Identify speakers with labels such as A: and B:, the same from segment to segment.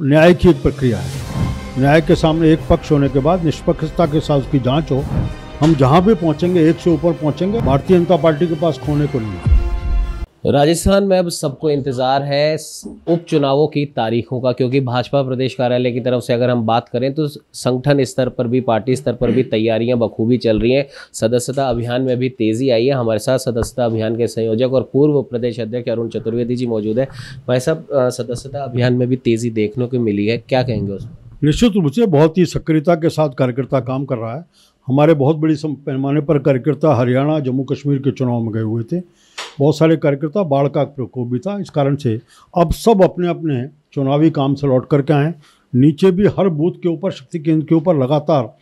A: न्याय की एक प्रक्रिया है न्याय के सामने एक पक्ष होने के बाद निष्पक्षता के साथ उसकी जांच हो हम जहां भी पहुंचेंगे एक से ऊपर पहुंचेंगे भारतीय जनता पार्टी के पास खोने को नहीं
B: राजस्थान में अब सबको इंतज़ार है उपचुनावों की तारीखों का क्योंकि भाजपा प्रदेश कार्यालय की तरफ से अगर हम बात करें तो संगठन स्तर पर भी पार्टी स्तर पर भी तैयारियां बखूबी चल रही हैं सदस्यता अभियान में भी तेज़ी आई है हमारे साथ सदस्यता अभियान के संयोजक और पूर्व प्रदेश अध्यक्ष अरुण चतुर्वेदी जी मौजूद है भाई साहब सदस्यता अभियान में भी तेज़ी देखने को मिली है क्या कहेंगे उसमें
A: निश्चित रूप से बहुत ही सक्रियता के साथ कार्यकर्ता काम कर रहा है हमारे बहुत बड़ी पैमाने पर कार्यकर्ता हरियाणा जम्मू कश्मीर के चुनाव में गए हुए थे बहुत सारे कार्यकर्ता बाढ़ का प्रकोप भी था इस कारण से अब सब अपने अपने चुनावी काम से लौट करके आए नीचे भी हर बूथ के ऊपर शक्ति केंद्र के ऊपर लगातार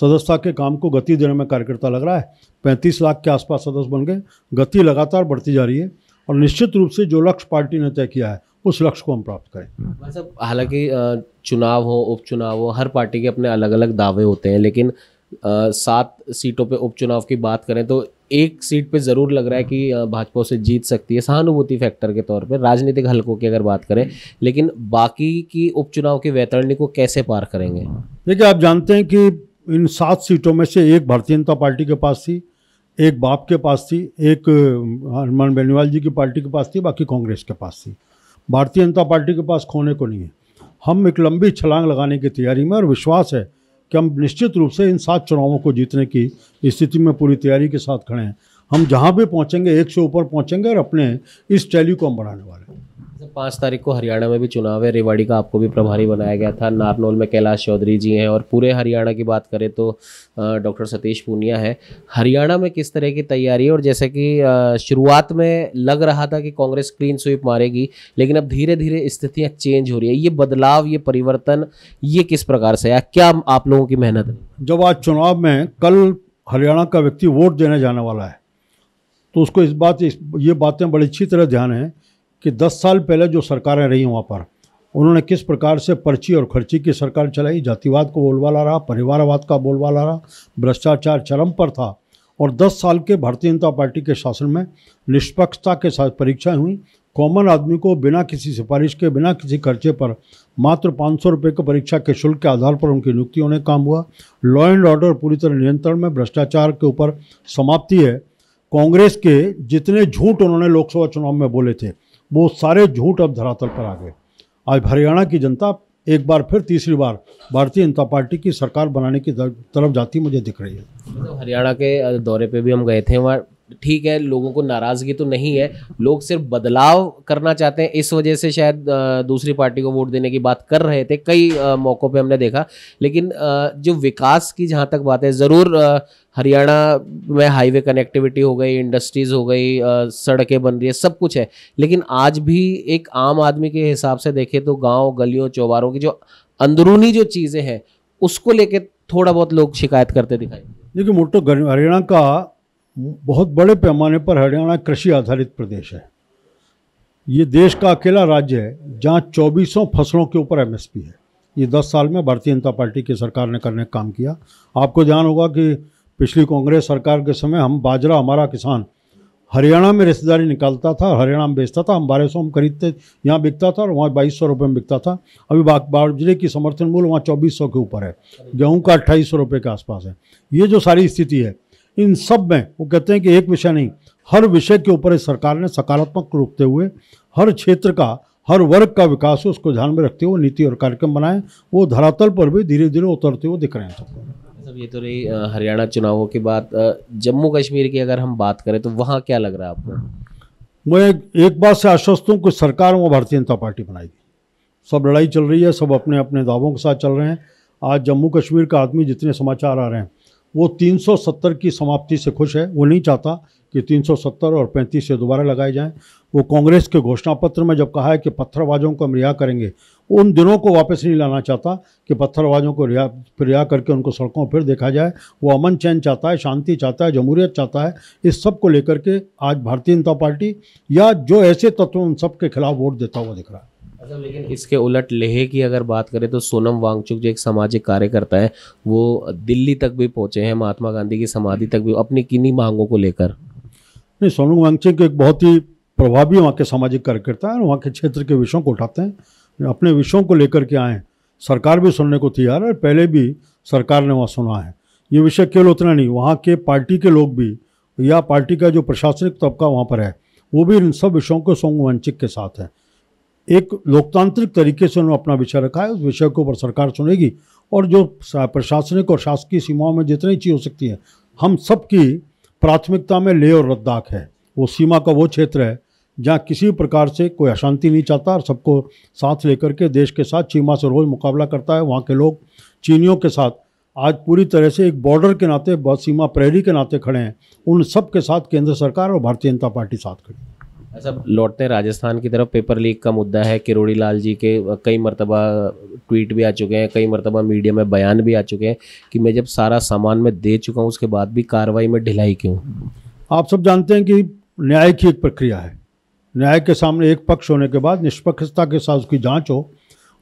A: सदस्यता के काम को गति देने में कार्यकर्ता लग रहा है पैंतीस लाख के आसपास सदस्य बन गए गति लगातार बढ़ती जा रही है और निश्चित रूप से जो लक्ष्य पार्टी ने तय किया है उस लक्ष्य को हम प्राप्त करें
B: सब हालांकि चुनाव हो उपचुनाव हो हर पार्टी के अपने अलग अलग दावे होते हैं लेकिन सात सीटों पे उपचुनाव की बात करें तो एक सीट पे ज़रूर लग रहा है कि भाजपा उसे जीत सकती है सहानुभूति फैक्टर के तौर पर राजनीतिक हलकों की अगर बात करें लेकिन बाकी की उपचुनाव की वैतरणी को कैसे पार करेंगे
A: देखिए आप जानते हैं कि इन सात सीटों में से एक भारतीय जनता पार्टी के पास थी एक बाप के पास थी एक हनुमान बेनीवाल जी की पार्टी के पास थी बाकी कांग्रेस के पास थी भारतीय जनता पार्टी के पास खोने को नहीं है हम एक लंबी छलांग लगाने की तैयारी में और विश्वास है कि हम निश्चित रूप से इन सात चुनावों को जीतने की स्थिति में पूरी तैयारी के साथ खड़े हैं हम जहाँ भी पहुँचेंगे एक से ऊपर पहुँचेंगे और अपने इस टैली को हम बढ़ाने वाले हैं
B: पाँच तारीख को हरियाणा में भी चुनाव है रेवाड़ी का आपको भी प्रभारी बनाया गया था नारनौल में कैलाश चौधरी जी हैं और पूरे हरियाणा की बात करें तो डॉक्टर सतीश पूनिया है हरियाणा में किस तरह की तैयारी है और जैसे कि शुरुआत में लग रहा था कि कांग्रेस क्लीन स्वीप मारेगी लेकिन अब धीरे धीरे स्थितियाँ चेंज हो रही है ये बदलाव
A: ये परिवर्तन ये किस प्रकार से है क्या आप लोगों की मेहनत है जब आज चुनाव में कल हरियाणा का व्यक्ति वोट देने जाने वाला है तो उसको इस बात इस, ये बातें बड़ी अच्छी तरह ध्यान है कि 10 साल पहले जो सरकारें रही वहाँ पर उन्होंने किस प्रकार से पर्ची और खर्ची की सरकार चलाई जातिवाद को ला रहा परिवारवाद का बोलवाला रहा भ्रष्टाचार चरम पर था और 10 साल के भारतीय जनता पार्टी के शासन में निष्पक्षता के साथ परीक्षाएं हुई कॉमन आदमी को बिना किसी सिफारिश के बिना किसी खर्चे पर मात्र पाँच सौ रुपये के परीक्षा के शुल्क के आधार पर उनकी नियुक्ति होने काम हुआ लॉ एंड ऑर्डर पूरी तरह नियंत्रण में भ्रष्टाचार के ऊपर समाप्ति है कांग्रेस के जितने झूठ उन्होंने लोकसभा चुनाव में बोले थे वो सारे झूठ अब धरातल पर आ गए आज हरियाणा की जनता एक बार फिर तीसरी बार भारतीय जनता पार्टी की सरकार बनाने की तरफ जाती मुझे दिख रही है
B: तो हरियाणा के दौरे पे भी हम गए थे वहाँ ठीक है लोगों को नाराजगी तो नहीं है लोग सिर्फ बदलाव करना चाहते हैं इस वजह से शायद दूसरी पार्टी को वोट देने की बात कर रहे थे कई मौक़ों पे हमने देखा लेकिन जो विकास की जहाँ तक बात है ज़रूर हरियाणा में हाईवे कनेक्टिविटी हो गई इंडस्ट्रीज़ हो गई सड़कें बन रही है सब कुछ है लेकिन आज भी एक आम आदमी के हिसाब से देखें तो गाँव गलियों चौबारों की जो अंदरूनी जो चीज़ें हैं उसको लेके थोड़ा बहुत लोग शिकायत करते दिखाई
A: देखिए मोटो हरियाणा का बहुत बड़े पैमाने पर हरियाणा कृषि आधारित प्रदेश है ये देश का अकेला राज्य है जहाँ चौबीसों फसलों के ऊपर एमएसपी है ये दस साल में भारतीय जनता पार्टी की सरकार ने करने का काम किया आपको ध्यान होगा कि पिछली कांग्रेस सरकार के समय हम बाजरा हमारा किसान हरियाणा में रिश्तेदारी निकालता था हरियाणा में बेचता था हम बारह सौ में खरीदते यहाँ बिकता था और वहाँ बाईस सौ रुपये में बिकता था अभी बाजरे की समर्थन मूल्य वहाँ चौबीस सौ के ऊपर है गेहूँ का अट्ठाईस सौ रुपये के आसपास है ये जो सारी स्थिति है इन सब में वो कहते हैं कि एक विषय नहीं हर विषय के ऊपर इस सरकार ने सकारात्मक रूपते हुए हर क्षेत्र का हर वर्ग का विकास हो उसको ध्यान में रखते हुए नीति और कार्यक्रम बनाए वो धरातल पर भी धीरे धीरे उतरते हुए दिख रहे हैं सब
B: अच्छा, ये तो रही हरियाणा चुनावों के बाद जम्मू कश्मीर की अगर हम बात करें तो वहाँ क्या लग रहा है आपको
A: मैं एक बात से आश्वस्त हूँ कि सरकार वो भारतीय जनता पार्टी बनाएगी सब लड़ाई चल रही है सब अपने अपने दावों के साथ चल रहे हैं आज जम्मू कश्मीर का आदमी जितने समाचार आ रहे हैं वो 370 की समाप्ति से खुश है वो नहीं चाहता कि 370 और 35 से दोबारा लगाए जाएं वो कांग्रेस के घोषणा पत्र में जब कहा है कि पत्थरबाजों को हम रिहा करेंगे उन दिनों को वापस नहीं लाना चाहता कि पत्थरबाजों को रिहा रिहा करके उनको सड़कों पर फिर देखा जाए वो अमन चैन चाहता है शांति चाहता है जमहूरियत चाहता है इस सब को लेकर के आज भारतीय जनता पार्टी या जो ऐसे तत्व उन सब के खिलाफ वोट देता हुआ दिख रहा है
B: अच्छा लेकिन इसके उलट लेह की अगर बात करें तो सोनम वांगचुक जो एक सामाजिक कार्यकर्ता है वो दिल्ली तक भी पहुंचे हैं महात्मा गांधी की समाधि तक भी अपनी किन्हीं मांगों को लेकर
A: नहीं सोनम वांगचुक एक बहुत ही प्रभावी वहाँ के सामाजिक कार्यकर्ता है वहाँ के क्षेत्र के विषयों को उठाते हैं अपने विषयों को लेकर के आए सरकार भी सुनने को तैयार है पहले भी सरकार ने वहाँ सुना है ये विषय केवल उतना नहीं वहाँ के पार्टी के लोग भी या पार्टी का जो प्रशासनिक तबका वहाँ पर है वो भी इन सब विषयों को सोंग वांचक के साथ है एक लोकतांत्रिक तरीके से उन्होंने अपना विषय रखा है उस विषय के ऊपर सरकार सुनेगी और जो प्रशासनिक और शासकीय सीमाओं में जितनी चीज़ हो सकती है हम सबकी प्राथमिकता में ले और लद्दाख है वो सीमा का वो क्षेत्र है जहाँ किसी प्रकार से कोई अशांति नहीं चाहता और सबको साथ लेकर के देश के साथ चीमा से रोज़ मुकाबला करता है वहाँ के लोग चीनियों के साथ आज पूरी तरह से एक बॉर्डर के नाते सीमा प्रहरी के नाते खड़े हैं उन सब के साथ केंद्र सरकार और भारतीय जनता पार्टी साथ खड़ी
B: सब लौटते हैं राजस्थान की तरफ पेपर लीक का मुद्दा है किरोड़ी लाल जी के कई मरतबा ट्वीट भी आ चुके हैं कई मरतबा मीडिया में बयान भी आ चुके हैं कि मैं जब सारा सामान मैं दे
A: चुका हूँ उसके बाद भी कार्रवाई में ढिलाई क्यों आप सब जानते हैं कि न्याय की एक प्रक्रिया है न्याय के सामने एक पक्ष होने के बाद निष्पक्षता के साथ उसकी जाँच हो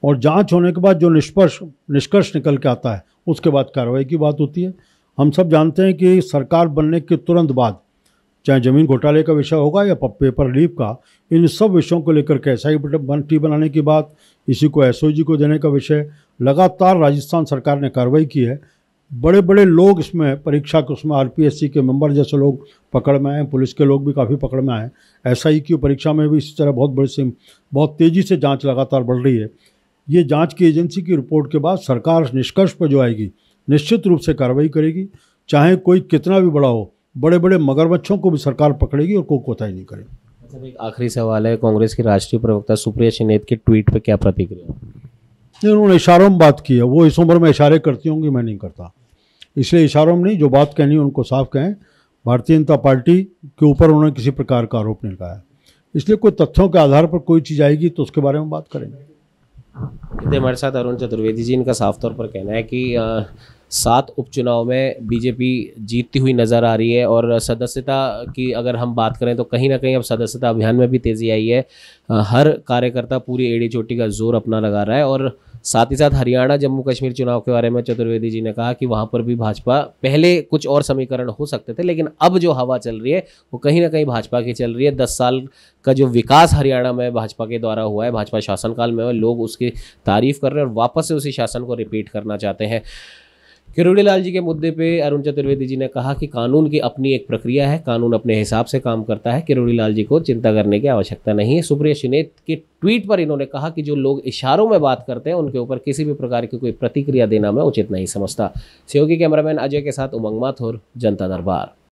A: और जाँच होने के बाद जो निष्पर्श निष्कर्ष निकल के आता है उसके बाद कार्रवाई की बात होती है हम सब जानते हैं कि सरकार बनने के तुरंत बाद चाहे जमीन घोटाले का विषय होगा या पेपर लीव का इन सब विषयों को लेकर के एस आई टी बनाने की बात इसी को एस को देने का विषय लगातार राजस्थान सरकार ने कार्रवाई की है बड़े बड़े लोग इसमें परीक्षा के उसमें आर के मेंबर जैसे लोग पकड़ में आए पुलिस के लोग भी काफ़ी पकड़ में आए एस आई की परीक्षा में भी इसी तरह बहुत बड़ी से बहुत तेज़ी से जाँच लगातार बढ़ रही है ये जाँच की एजेंसी की रिपोर्ट के बाद सरकार निष्कर्ष पर जो आएगी निश्चित रूप से कार्रवाई करेगी चाहे कोई कितना भी बड़ा हो बड़े बड़े मगरमच्छों को भी सरकार पकड़ेगी और कोई कोताही नहीं करेगी
B: अच्छा, तो एक आखिरी सवाल है कांग्रेस के राष्ट्रीय प्रवक्ता सुप्रिया सिनेत के ट्वीट पर क्या प्रतिक्रिया
A: नहीं उन्होंने इशारों में बात की है वो इस उम्र में इशारे करती होंगी मैं नहीं करता इसलिए इशारों में नहीं जो बात कहनी उनको साफ कहें भारतीय जनता पार्टी के ऊपर उन्होंने किसी प्रकार का आरोप नहीं लगाया इसलिए कोई तथ्यों के आधार पर कोई चीज़ आएगी तो उसके बारे में बात करेंगे
B: हमारे साथ अरुण चतुर्वेदी जी इनका साफ तौर पर कहना है कि आ, सात उपचुनाव में बीजेपी जीतती हुई नज़र आ रही है और सदस्यता की अगर हम बात करें तो कहीं ना कहीं अब सदस्यता अभियान में भी तेज़ी आई है हर कार्यकर्ता पूरी एड़ी चोटी का जोर अपना लगा रहा है और साथ ही साथ हरियाणा जम्मू कश्मीर चुनाव के बारे में चतुर्वेदी जी ने कहा कि वहाँ पर भी भाजपा पहले कुछ और समीकरण हो सकते थे लेकिन अब जो हवा चल रही है वो कहीं ना कहीं भाजपा की चल रही है दस साल का जो विकास हरियाणा में भाजपा के द्वारा हुआ है भाजपा शासनकाल में लोग उसकी तारीफ कर रहे हैं और वापस से उसी शासन को रिपीट करना चाहते हैं किरोड़ीलाल जी के मुद्दे पे अरुण चतुर्वेदी जी ने कहा कि कानून की अपनी एक प्रक्रिया है कानून अपने हिसाब से काम करता है किरोड़ीलाल जी को चिंता करने की आवश्यकता नहीं है सुप्रिया शिनेत के ट्वीट पर इन्होंने कहा कि जो लोग इशारों में बात करते हैं उनके ऊपर किसी भी प्रकार की कोई प्रतिक्रिया देना मैं उचित नहीं समझता सहयोगी कैमरामैन अजय के साथ उमंग माथुर जनता दरबार